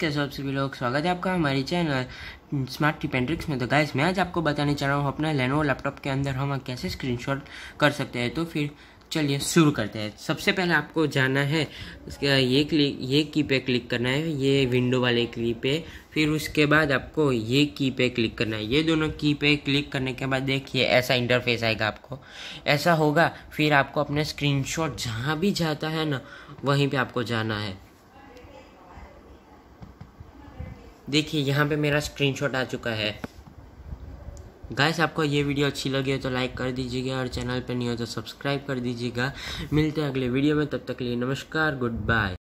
कैसे आप सभी लोग स्वागत है आपका हमारे channel smart tip and tricks में तो गाइस मैं आज आपको बताने चाह रहा हूँ अपना लेनो लैपटॉप के अंदर हम कैसे स्क्रीनशॉट कर सकते हैं तो फिर चलिए शुरू करते हैं सबसे पहले आपको जाना है उसके ये क्लिक ये की पे क्लिक करना है ये विंडो वाले की पे फिर उसके बाद आपको ये की पे क्लिक करना है ये दोनों की पे क्लिक करने के बाद देखिए ऐसा इंटरफेस आएगा आपको ऐसा होगा फिर आपको अपने स्क्रीनशॉट जहाँ भी जाता है ना वहीं पे आपको जाना है देखिए यहाँ पे मेरा स्क्रीनशॉट आ चुका है गाइस आपको ये वीडियो अच्छी लगी हो तो लाइक कर दीजिएगा और चैनल पे नहीं हो तो सब्सक्राइब कर दीजिएगा मिलते हैं अगले वीडियो में तब तक के लिए नमस्कार गुड बाय